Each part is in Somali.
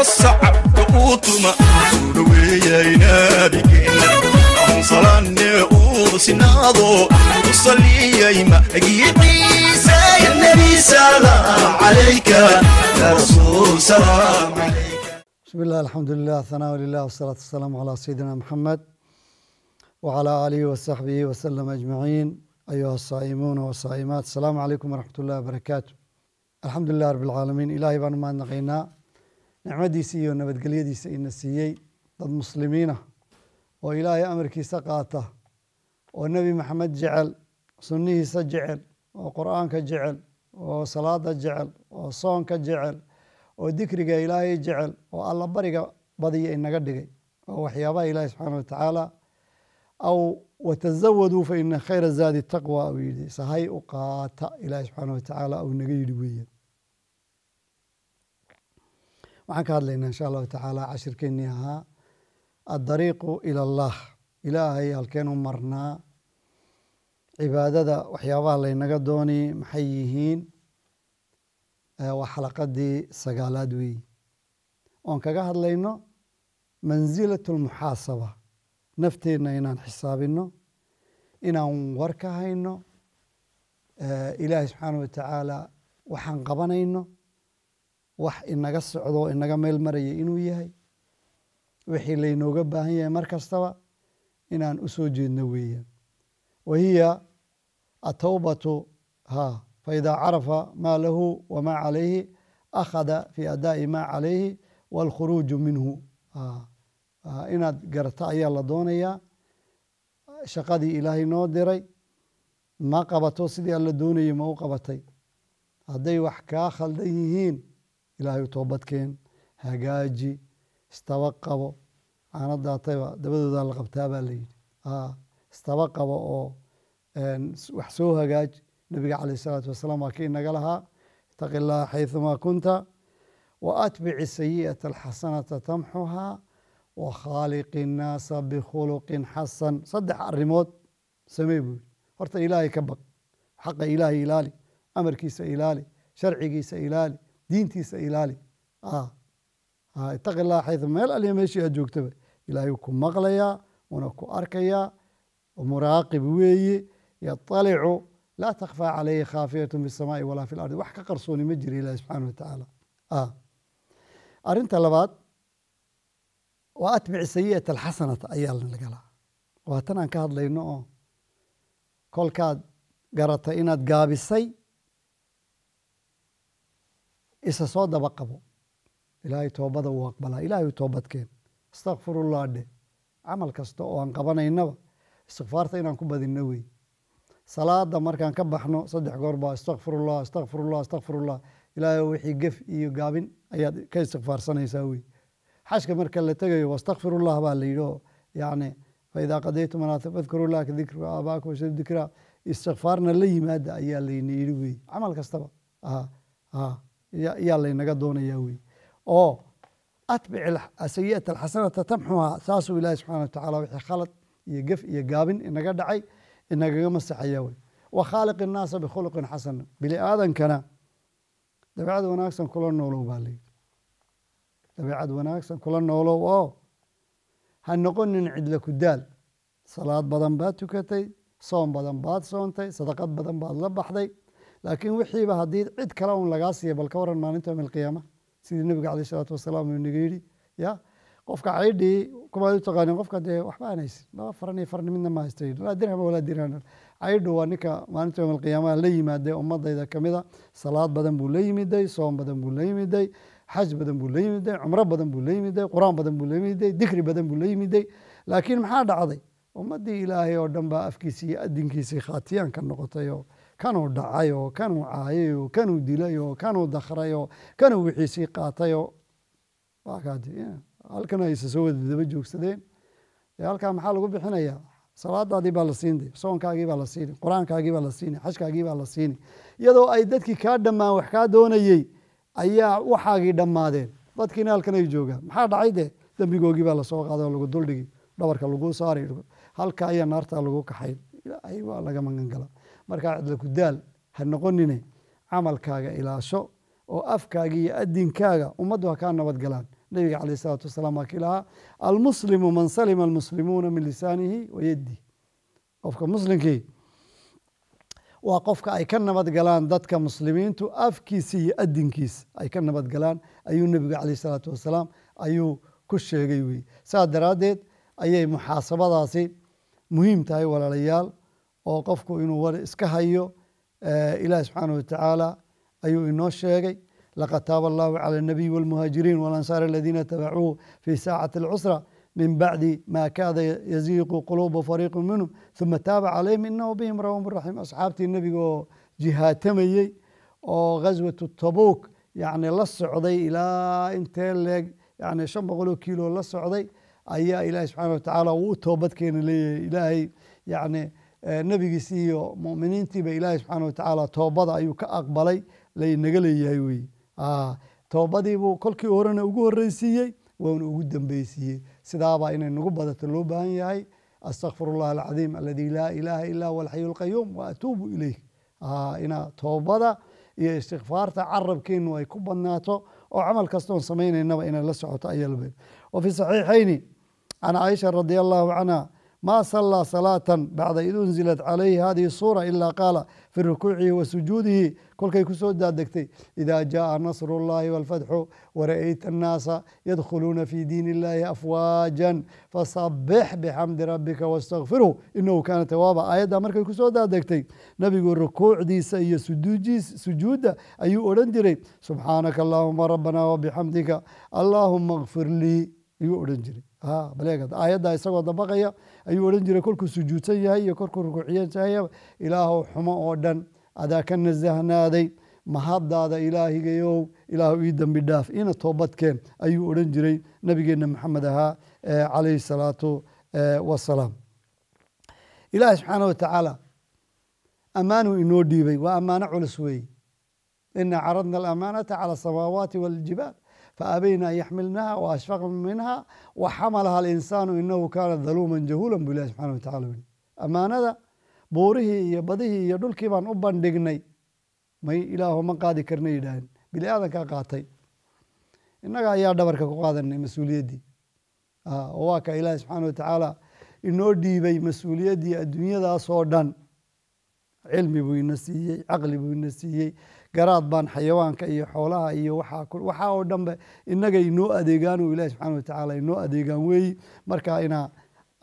الصعب يا النبي سلام عليك يا رسول سلام عليك بسم الله الحمد لله ثناء لله والصلاة والسلام على سيدنا محمد وعلى آله وصحبه وسلم أجمعين أيها الصائمون والصائمات السلام عليكم ورحمة الله وبركاته الحمد لله رب العالمين إلهي بان ما نقينا nicmadiisa iyo nabadgelyadiisa ina siiyey dad muslimiinah oo ilaahay amarkiisa qaata oo nebi maxamed jecel sunnihiisa jecel oo qur-aanka jecel oo salaada jecel oo soonka jecel oo dikriga ilaahay jecel oo allabariga badiya inaga dhigay oo waxyaabaha ilaahi subxaana watacaala aw watazawaduu fa ina khayra zaadi taqwa uu yidhi sahay u qaata ilaahi subxaana watacaala uu naga yidhi weeye waxaan ka hadlaynaa insha allahu tacaala cashirkeennii ahaa addariiqu ila allah ilaahay halkeenu marnaa cibaadada waxyaabaha laynaga dooni maxay yihiin waa xalaqadii sagaalaad weey oon kaga hadlayno mansilatu lmuxaasaba nafteenna inaan xisaabinno inaan warka hayno ilaahay subxaana wa tacaala waxaan qabanayno wax inaga socdo inaga meel maraya inuu yahay wixii laynooga baahan yahay mar kastaba inaan usoo soo jeedno weeyaan wa hiya atawbatu ha faidaa carafa maa lahu wamaa calayhi akhada fii adaa'i maa calayhi waalkhuruuju minhu inaad garata ayaa la doonayaa shaqadii ilaahay noo diray ma qabato sidii alla doonayay ma u qabatay hadday wax kaa khaldan yihiin ilaahay toobadkeen hagaaji istaba qabo caana dabadoodaa la qabtaa baa la yidhi istaba qabo oo wax soo hagaaj nabiga caleyh isalaatu wassalaam waa kii naga lahaa itaqi llaha xaydumaa kunta wa atbici sayi'ata alxasanata tamxuhaa wa khaaliqi innaasa bikhuluqin xasan saddex arrimood samee buu yidhi horta ilaahay ka baq xaqa ilaahay ilaali amarkiisa ilaali sharcigiisa ilaali diintiisa ilaali ah, ah, itaqi xayu meel aliya meeshii aad joogtaba ilaahay ku maqlayaa una ku arkayaa muraaqib weeye yaalicu laa takfaa calayhi khaafiyatu fi samaai walaa fi lardi wax ka qarsooni ma jira ilahi subxaana wa tacaala arinta ah, labaad waa atbic sayi'ata alxasanata ayaa lagalaa waa tan aan ka hadlayno oo kolkaad garata inaad gaabisay isa soo daba qabo ilaahay toobada wuu aqbalaa ilaahay toobadkeen astakfirullah dhe camal kasta oo aan qabanaynaba istikfaarta inaan ku badinno wey salaada markaan ka baxno saddex goor baa astakfirullah astakfirullah astakfirullah ilaahay wixii gef iyo gaabin ayaad ka istikfaarsanaysaa wey xajka marka la tegayo wastakfirullah baa la yidhi oo faidaa qadaytu manaasib fadkuru lah ka dikru aabaaka washad istikfaarna la yimaada ayaa layna yidhi wey camal kastaba aa aa yaa laynaga doonayaa wey oo atbic sayi'at alxasanata tamxuhaa saasuu ilaahay subxana watacala wixii khalad iyo gef iyo gaabin inaga dhacay inagaga masaxaya wey wa khaaliq innaasa bikhuluqin xasan bini aadankana dabeecad wanaagsan kula noolow baa layidhi dabeecad wanaagsan kula noolow oo ha noqonin cidla ku daal salaad badan baad tukatay soon badan baad soontay sadaqad badan baad la baxday laakiin wixiiba haddii cid kale un lagaa siiya bal ka waran maalinta milqiyaama sidii nebiga caleyh isalaatu wasalaam uu inaga yidhi ya qofka caydhii kumaad u qofka dee waxba aan laba faran iyo farn ma haysta laa dirhama walaa dirhama caydhu waa ninka maalinta yowm la yimaadee ummadayda kamida salaad badan buu la yimiday soom badan buu la yimiday xaj badan buu la yimiday cumro badan buu la yimiday qur-aan badan buu la yimiday dikri badan buu la yimiday laakiin maxaa dhacday ummadii ilaahay oo dhan baa afkiisii iyo adinkiisii khaatiyaanka noqotay oo kanuu dhacay oo kanuu caayay oo kanuu dilay oo kanuu dakhray oo kanuu wixiisii qaatayoo halkan aysa soo wadadaba joogsadeen halkaa maxaa lagu bixinayaa salaadaadii baa la siini soonkaagii baa la siini qur-aankaagii baa la siini xajkaagii baa la siini iyadoo ay dadkii kaa dhammaan wax kaa doonayey ayaa waxaagii dhammaadeen dadkiina halkan joogaan maxaa dhacay dee dembigoogii baa lasoo qaaday oo lagu duldhigi dhabarka laguu saari halkaa ayaa naartaa lagu kaxay waa laga magangala markaa cidla ha noqonine camalkaaga ilaasho oo afkaaga iyo adinkaaga ummaddu ha kaa nabad galaan nebiga caleyh isalaatu wasalaam waa kii lahaa almuslimu man salima almuslimuuna min lisaanihi wa yaddi qofka muslimkii waa qofka ay ka nabad dadka muslimiintu afkiisa iyo adinkiisa ay ka nabad ayuu nebigu caleyh isalaatu wasalaam ayuu ku sheegay wey saas daraaddeed ayay muxaasabadaasi muhiim tahay walaalayaal oo qofku inuu war iska hayo ilaahi subxaanahu watacaala ayuu inoo sheegay laqad taaba allahu cala anabiyi walmuhaajiriin walansaar aladiina tabacuu fii saacati alcusra min bacdi ma kaada yaziiqu quluuba fariiqin minhum uma taaba calayhim inahu bihim rahuumu raxiim asxaabtii nebiga oo jihaatamayey oo ghaswatu tabuuk yacni la socday ilaa intee leeg yacni shan boqoloo kiilo la socday ayaa ilaahi subxaana watacaala wuu u toobadkeena leeyahay ilaahay yacni nebigiis iyo muminiintiiba ilaahay subxaana watacaala toobada ayuu ka aqbalay laynaga leeyahay weye toobadiibuu kolkii horena ugu horeysiiyey waana ugu dambeysiiyey sidaabaa inay nagu badato loo baahan yahay astaqfir اllah alcadiim aladii laa ilaaha ila huwa alxayu اlqayuum waatuubu ilayh inaa toobada iyo istikfaarta carabkeenu ay ku badnaato oo camal kastoon samaynaynaba inay la socoto ayalbe wa fi saxiixayni can caaisha radi allahu canha ma salaa salaatan bacda id unzilat calayhi hadihi suura ilaa qaala fii rukuucihi wa sujuudihi kolkay ku soo daadegtay idaa jaaa nasrullaahi walfatxu wara'ayta annaasa yadkhuluuna fii diin illaahi afwaajan fasabbix bixamdi rabbika wastakfirhu inahu kaana tawaaba aayadda markay ku daadegtay nebigu rukuucdiisa iyo sujuudda ayuu odhan jiray subxaanaka allaahuma rabbanaa wabixamdika allaahuma kfir lii ayuu odhan jiray aayaddaa isagoo dabaqaya ayuu odhan jiray kolkuu sujuudsan yahay iyo korkuu rukuuciyansahay ilaahw xumo oo dhan adaa ka nasahnaaday mahaddaada ilaahigayow ilaah ii dambi dhaaf ina toobadkeen ayuu odhan jiray nabigeenna maxamed ahaa caleyhi salaatu wasalaam ilaahi subxaana watacaala ammaanuu inoo dhiibay waa ammaano culus weeye ina caradna alamaanata cala asamaawaati waljibaal فأبين أن يحملنها وأشفقن منها وxamلha الإنسان inahu kana ظaluuma jahula bu ilah subxaana wataعala weli amaanada buurihii iyo badihii iyo dhulkii baan u bandhignay may ilaaho ma qaadi karna yidhaaheen bini aadankaa qaatay innaga ayaa dhabarka ku qaadanay mas-uuliyaddii oo waa ka ilaahi subxaana watacaala inoo dhiibay mas-uuliyaddii adduunyadaasoo dhan cilmi buu ina siiyey caqli buu ina siiyey garaad baan xayawaanka iyo xoolaha iyo waxa oo dhanbe inagay noo adeegaan oo ilahi subxaana watacaala inoo adeegaan weeyi marka inaa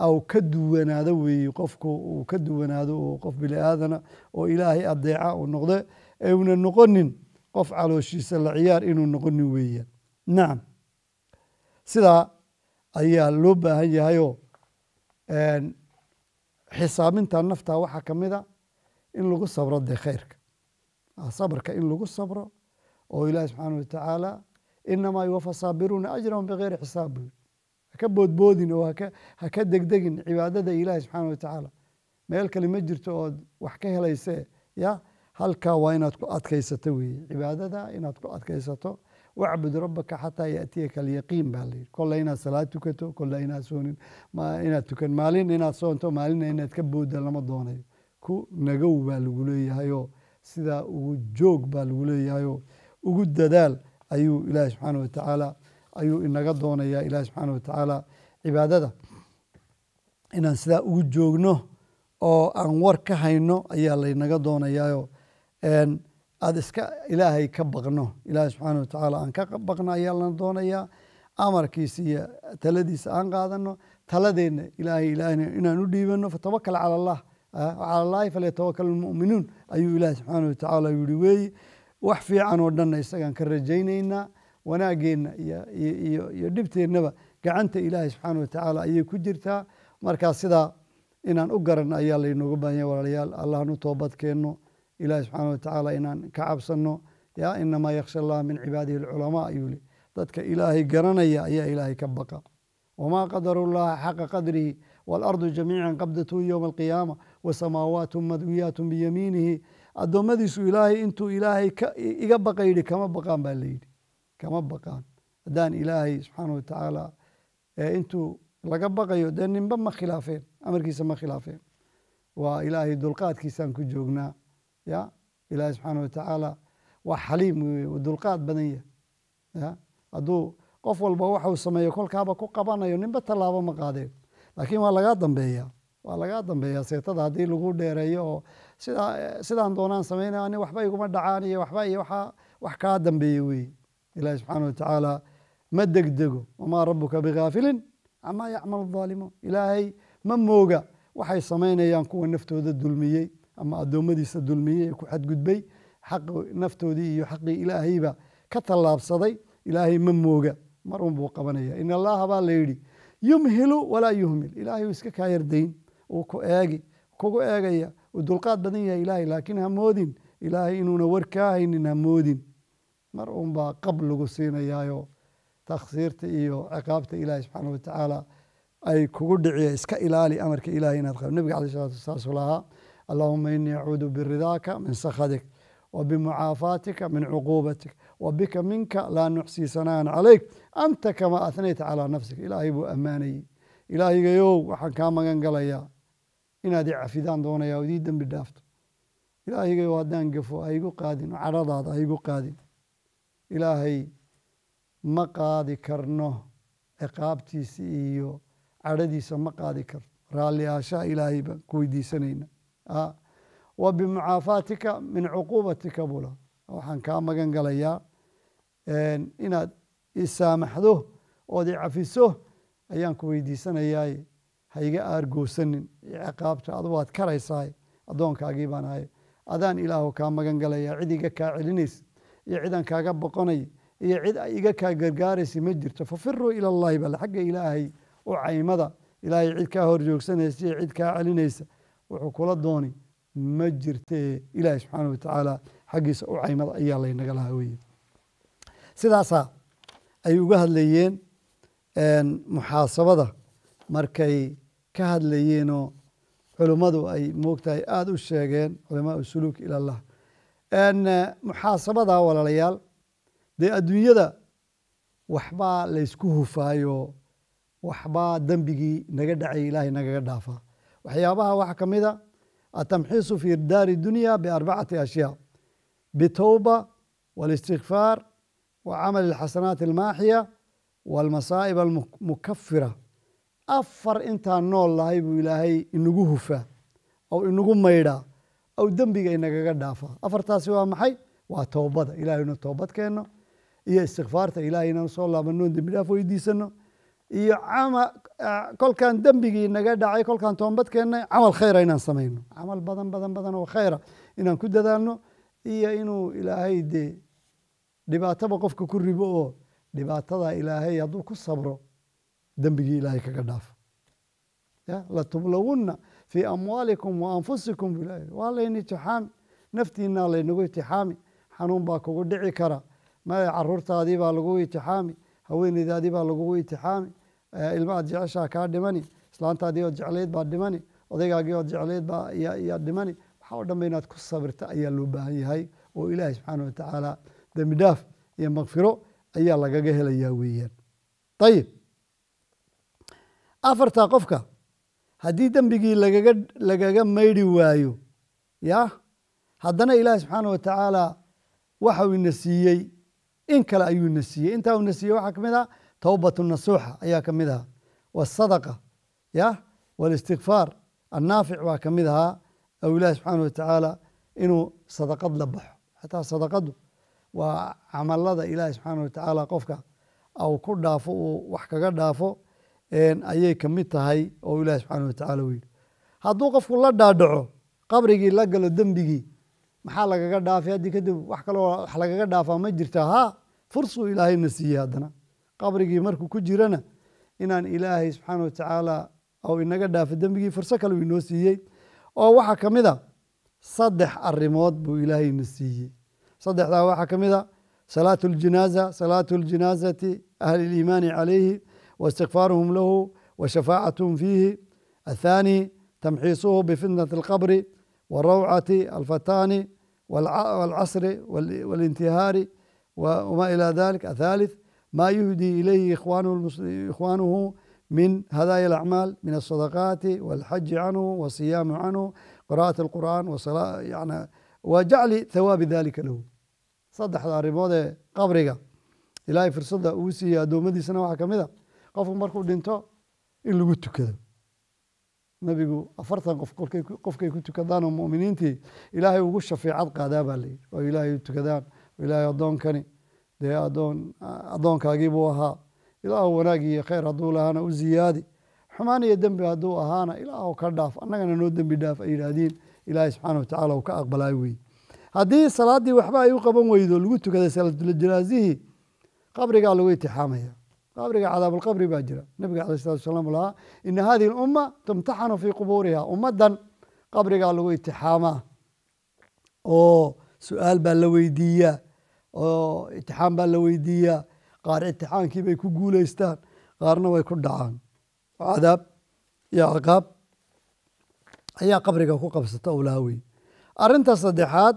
au ka duwanaado weeye qofku uu ka duwanaado oo qof bini aadana oo ilaahay adeeca uu noqde ee una noqonin qof calooshiisa la ciyaar inuu noqonin weeyaan nacam sidaa ayaa loo baahan yahayoo xisaabinta nafta waxaa ka mid a ah in lagu sabro dee khayrka Ah, sabrka in lagu sabro oo ilaahi subxaana watacaala inamaa yuwafa saabiruuna ajrahum bikeyri xisaab buu haka boodboodin oo haka degdegin cibaadada ilaahi subxaana watacaala meel kale ma jirto ood wax ka helaysee ya halkaa waa inaad ku adkaysato weeye cibaadada inaad ku adkaysato wacbud rabbaka xataa yaatiyaka alyaqiin baa layidhi kolle inaad salaad tukato kolle inaad soonin inaad tukan maalin inaad soonto maalina inaad ka booda lama doonayo ku nagow baa lagu leeyahay sidaa ugu joog baa lagu leeyahayoo ugu dadaal ayuu ilaahi subxaana wa tacaala ayuu inaga doonayaa ilaahi subxaana wa tacaala cibaadada inaan sidaa ugu joogno oo aan war ka hayno ayaa laynaga doonayaayo aada iska ilaahay ka baqno ilaahi subxaana wa tacaala aan ka baqno ayaa lana doonayaa amarkiisa iyo taladiisa aan qaadano taladeenna ilaahay ilaahayna inaan u dhiibanno fatawakal cala allah calaa laahi falyatawakal lmu'minuun ayuu ilaahi subxaana watacaala yihi weeye wax fiican oo dhanna isagaan ka rajaynaynaa wanaaggeenna iyo dhibteennaba gacanta ilaahi subxaana watacaala ayay ku jirtaa markaa sidaa inaan u garan ayaa laynooga baahan yaha walaalayaal allahan u toobadkeenno ilaahi subxaana watacaala inaan ka cabsanno yaa inamaa yakhsha allah min cibaadihi alculamaa ayuu li dadka ilaahay garanaya ayaa ilaahay ka baqa wamaa qadaru llaha xaqa qadrihi waalardu jamiican qabdatuhu yowma alqiyaama wasamaawaat madwiyaat biyamiinihi addoommadiisu ilaahay intuu ilaahay iga baqa yidhi kama baqaan baa layidhi kama baqaan haddaan ilaahay subxaana watacaala intuu laga baqayo dee ninba ma khilaafeen amarkiisa ma khilaafeen waa ilaahay dulqaadkiisaan ku joognaa ya ilaahay subxaana watacaala waa xaliim wey dulqaad badan yah ya hadduu qof walba waxuu sameeyo kolkaaba ku qabanayo ninba tallaabo ma qaadeen laakiin waa lagaa dambeeyaa waa lagaa dambeeyaa seetada haddii lagu dheereeyo oo sidaa eh, sidaan doonaan sameynaya ani waxba iguma dhacaan iyo waxba iyo waxaa wax kaa dambeeye weeye ilaahi subxaana watacaala ma degdego wamaa rabbuka bikaafilin camaa yacmal daalimuun ilaahay ma mooga waxay samaynayaan kuwa naftooda dulmiyey ama addoommadiisa dulmiyey ee ku xadgudbay xaqi naftoodii iyo xaqii ilaahayba ka tallaabsaday ilaahay ma mooga mar unbuu qabanaya in allaha baa la yidhi yumhilu walaa yuhmil ilaahay uu iska kaa yardayn uu ku eegi kugu eegaya uu dulqaad badan yahay ilaahay laakiin hamoodin ilaahay inuuna warkaa haynin hamoodin mar unbaa qab lagu siinayaayo taksiirta iyo ciqaabta ilaahay subxaana watacaala ay kugu dhiciya iska ilaali amarka ilahay inaad qab nebiga alai salatu wasalaasu lahaa allahuma inii acuudu biridaaka min sakhadik wa bimucaafaatika min cuquubatik wa bika minka laa nuxsii sanaan calayk anta kamaa ahnayta calaa nafsika ilaahay buu ammaanayey ilaahaygayow waxaan kaa magan galayaa inaad icafidaan cafidaan doonaya ood ii dembi dhaafto ilaahaygayo haddaan gafo ha igu qaadin cadhadaada ha igu qaadin ilaahay ma qaadi karno ciqaabtiisa iyo cadhadiisa ma qaadi karno raalli aashaa ilaahay baan ku weydiisanayna wa bimucaafaatika min cuquubatika bula waxaan kaa magan galayaa inaad isaamaxdo ood icafiso ayaan ku weydiisanayaaye ha iga aargoosanin ciqaabta adwaad waad karaysaay addoonkaagii baan ahay adaan ilaahu kaa magan galaya cid iga kaa celinaysa iyo cidaan kaaga boqonay iyo cid iga kaa gargaaraysa ma jirto fafiruu ila allahi bal xagga ilaahay u caymada ilaahay cid kaa horjoogsanaysa iyo cid kaa celinaysa wuxuu kula dooni ma jirtee ilaahay subxaana watacaala xaggiisa u caymada ayaa laynaga lahaa weye sidaasaa ay uga hadlayeen muxaasabada markay ka hadlayeenoo culimmadu ay moogtahay aada u sheegeen culamaau suluuk ilallah eh, muxaasabada walaalayaal dee adduunyada waxbaa laysku hufaayo waxbaa dembigii naga dhacay ilaahay nagaga dhaafa waxyaabaha waxa ka mid a atamxiisu fi daari dunya biarbacati ashyaa bitowba walistikfaar wa camal alxasanaati almaaxiya walmasaa'ib almukafira afar intaan nool lahay buu ilaahay inagu hufaa ou inagu maydhaa ou dembiga inagaga dhaafa afartaasi waa maxay waa toobada inu toobad keenno iyo istikfaarta ilahay inaan soo laabano dembi dhaaf weydiisano iyo ama kolkaan dembigii inaga dhacay kolkaan toobad keennay camal khayra inaan samayno camal badan badan badan oo khayra inaan ku dadaalno iyo inuu ilaahay dee dhibaataba qofka ku ribo oo dhibaatada ilaahay hadduu ku sabro dembigii ilaahay kaga dhaaf latublawunna fii amwaalikum wa anfusikum bula waa layn itixaami naftiinaa laynagu itixaami xanuun baa kugu dhici kara maya caruurtaadii baa lagugu itixaami haweeneydaadii baa lagugu itixaami eh, ilmaaad jeceshaa kaa dhimani islaantaadii ood jeclayd baa dhimani odaygaagii ood jeclayd baa yaa dhimani waxaa o dhan ba inaad ku sabirta ayaa loo baahan yahay oo ilaahay subxaana watacaala dembi iyo makfiro ayaa lagaga helayaa weeyaan ayib afartaa qofka haddii dembigii lagaga lagaga maydhi waayo ya haddana ilaahi subxaana wa tacaala waxau ina siiyey in kale ayuu ina siiyey intaa uu ina siiyey waxaa ka mid ah towbatu nasuuxa ayaa ka mid ahaa wasadaqa ya walistikfaar annaafic baa ka mid ahaa ou ilaahi subxaana watacaala inuu sadaqad la baxo xataa sadaqadu waa camalada ilaahi subxaana watacaala qofka au ku dhaafo uu wax kaga dhaafo ayay ka mid tahay oo ilahi subxaanah watacaala uu yidhi hadduu qofku la dhaadhaco qabrigii la galo dembigii maxaa lagaga dhaafay haddii kadib wax kaloo wax lagaga dhaafaa ma jirta haa fursuu ilaahayna siiyey haddana qabrigii markuu ku jirana inaan ilaahay subxaanah watacaala ou inaga dhaafo dembigii furso kale uu inoo siiyey oo waxaa ka mid a saddex arrimood buu ilaahayna siiyey saddexdaa waxaa ka mid a salaatu اljanaaza salaatu اljanaazati ahli اliimaani calayhi واستغفارهم له وشفاعتهم فيه الثاني تمحيصه بفتنة القبر والروعة الفتان والعصر والانتهار وما إلى ذلك الثالث ما يهدي إليه إخوانه, إخوانه من هدايا الأعمال من الصدقات والحج عنه والصيام عنه قراءة القرآن والصلاة يعني وجعل ثواب ذلك له صدح أرمود قبرك إلهي فرصدة أوسي أدومدي سنة وحكمدة qofku markuu dhinto in lagu tukado nebigu afartan qof qofkay ku tukadaanoo muminiintii ilaahay ugu shafiicad qaadaa baa layidhi oo ilaahay tukadaan ilaahay addoonkani dee adoon addoonkaagiibuu ahaa ilaahw wanaag iyo kheyr hadduu lahaana u ziyaadi xumaan iyo dembi hadduu ahaana ilaahw ka dhaaf annagana noo dembi dhaaf ay yidhaahdeen ilaahay subxaana watacala u ka aqbalay wey haddii salaaddii waxba ay u qaban weydo lagu tukaday salaatulajanaasihii qabrigaa lagu itixaamaya qabriga cadaabulqabri baa jira nabiga calayi salatu wasalaam lahaa ina hadihi lumma tumtaxanu fii qubuuriha ummaddan qabrigaa lagu itixaamaa oo su-aal baa la weydiiyaa oo itixaam baa la weydiiyaa qaar itixaamkii ku guulaystaan qaarna way ku dhacaan cadaab iyo ciqaab ayaa qabriga ku qabsata u lahaa arrinta saddexaad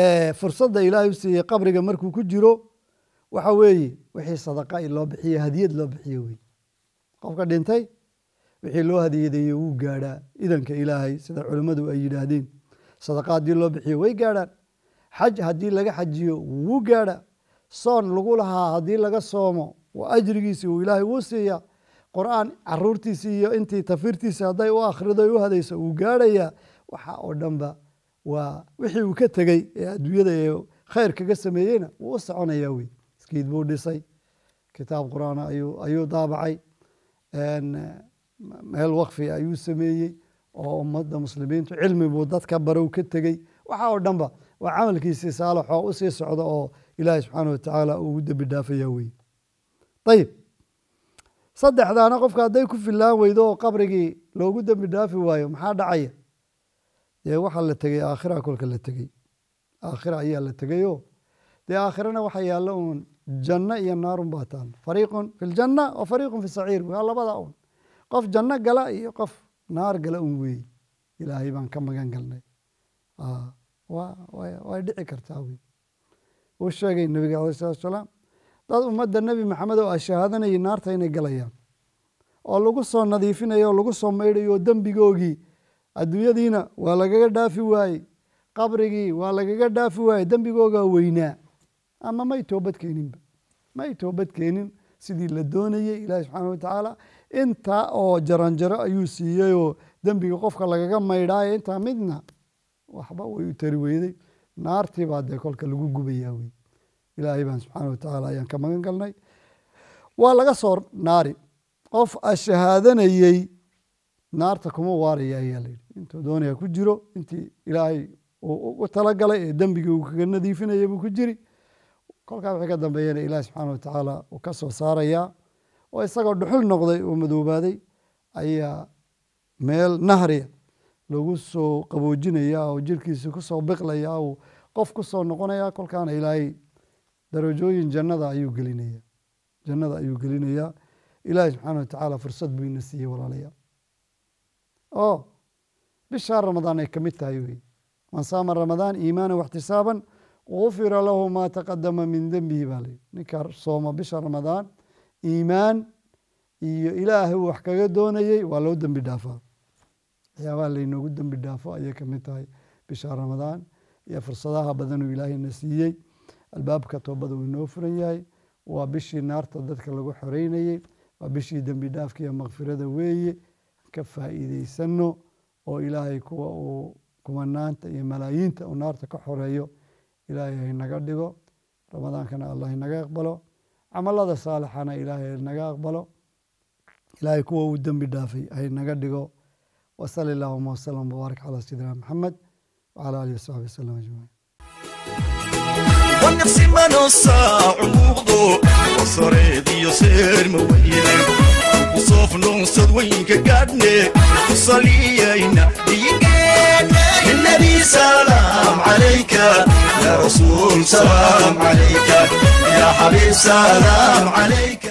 ee fursadda ilaahay u siiyey qabriga markuu ku jiro waxa weeye wixii sadaqa loo bixiye hadiyad loo bixiye wey qofka dhintay wixii loo hadiyadeeye wuu gaadhaa idanka ilaahay sida culimmadu ay yidhaahdeen sadaqa haddii loo bixiyo way gaadhaan xaj haddii laga xajiyo wuu gaadhaa soon lagu lahaa haddii laga soomo ajrigiisi uu ilaahay wuu siiyaa qur-aan caruurtiisii iyo intii tafiirtiisi hadday u akhrido u hadayso wuu gaadhayaa waxa oo dhanba waa wixii uu ka tegey ee adduunyada ee khayr kaga sameeyeyna wuu u soconayaa wey maskiid buu dhisay kitaab qur-aan ayuu daabacay meel wakfi ayuu sameeyey oo ummadda muslimiintu cilmi buu dadka barow ka tegey waxa oo dhanba waa camalkiisii saalax oo usii socda oo ilaahay subxaana watacaala ugu dembi dhaafaya weye ayib saddexdaana qofka hadday ku fillaan weydo oo qabrigii loogu dembi dhaafi waayo maxaa dhacaya dee waxaa la tegey aakhira kolka la tegey aakhira ayaa la tegeyoo dee aakhirana waxa yaalla uun janno iyo naarun baa taal fariiqun fi ljanna wa fariiqun fi saciir waa labada un qof janno gala iyo qof naar gala un weeye ilaahay baan ka magan galnay way dhici kartaa wey uu sheegay nebiga calaih salatu salaam dad ummadda nebi maxamed oo ay shahaadanayay naarta inay galayaan oo lagu soo nadiifinayo oo lagu soo maydhayo oo dembigoogii adduunyadiina waa lagaga dhaafi waayey qabrigii waa lagaga dhaafi waayey dembigoogaa weynaa ama may toobad keeninba may toobad keenin sidii la doonayay ilaahi subxaana watacaala intaa oo jaranjaro ayuu siiyeyoo dembiga qofka lagaga maydhaayo intaa midna waxba way u tari weyday naartii baa dee kolka lagu gubayaa wey ilaahay baan subxaana watacaala ayaan ka magan galnay waa laga soo naari qof ashahaadanayey naarta kuma waaraya ayaa la intuu doonaya ku jiro intii ilaahay uu u talagalay ee dembiga uu kaga nadiifinaya buu ku jiri kolkaa wixii ka dambeeyana ilaahi subxaana wa tacaala uu ka soo saarayaa oo isagoo dhuxul noqday oo madoobaaday ayaa meel nahriya lagu soo qaboojinayaa oo jirkiisi kusoo biqlayaa oo qof kusoo noqonaya kolkaana ilaahay darajooyin jannada ayuu gelinaya jannada ayuu gelinayaa ilaahi subxaana wa tacaala fursad buu ina siiyey walaalayaal oo bishaa ramadaan ay ka mid tahay wey man saama ramadaan iimaanan waxtisaaban gufira lahu ma taqadama min dembihi baa layidhi ninka sooma bisha ramadaan iimaan iyo ilaahay uu wax kaga doonayey waa loo dembi dhaafaa waxyaabaha laynoogu dembi dhaafo ayay kamid tahay bisha ramadaan iyo fursadaha badan uu ilaahayna siiyey albaabka toobada uu inoo furan yahay waa bishii naarta dadka lagu xoreynayey waa bishii dembi dhaafka iyo makfirada weeye ka faa'iidaysano oo ilaahay kuwa uu kumanaanta iyo malaayiinta naarta ka xoreeyo ilaahay haynaga dhigo ramadaankana allah inaga aqbalo camalada saalixana ilaahay naga aqbalo ilaahay kuwa uu dembi dhaafay haynaga dhigo wasali allahuma wasalam wabaarak calaa sayidina maxamed wacala alihi wasaxbi wasalam ajmaciin النبي سلام عليك يا رسول سلام عليك يا حبيب سلام عليك